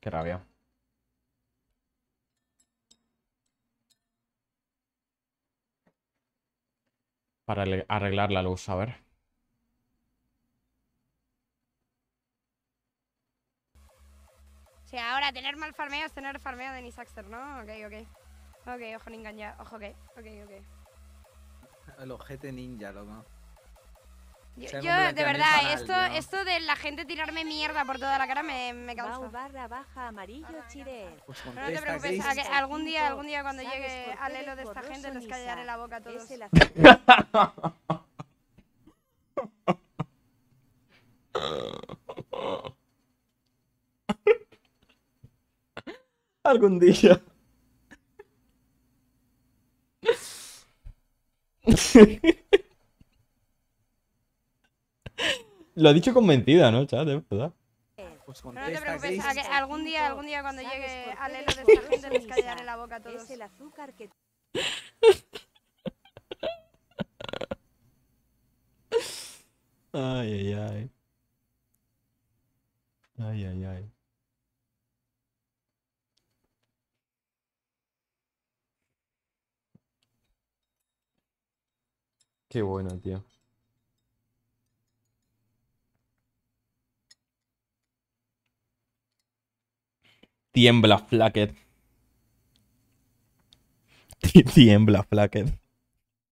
Qué rabia. Para arreglar la luz, a ver. Sí, ahora tener mal farmeo es tener farmeo de Nisaxter, ¿no? Ok, ok. Ok, ojo ninja, ojo ok, ok, ok. El ojete ninja, loco. Yo, de verdad, esto, esto de la gente tirarme mierda por toda la cara me, me causa. barra baja amarillo pues no te preocupes, algún día, algún día cuando llegue al lo de esta gente les callaré la boca a todos. algún día. Lo ha dicho con mentira, ¿no, chat? de verdad. Pues no te preocupes, algún día, algún día cuando llegue a Lelo de gente, les en la boca a todos. el azúcar que... Ay, ay, ay. Ay, ay, ay. Qué bueno, tío. Tiembla, Flacket. Tiembla, Flacket.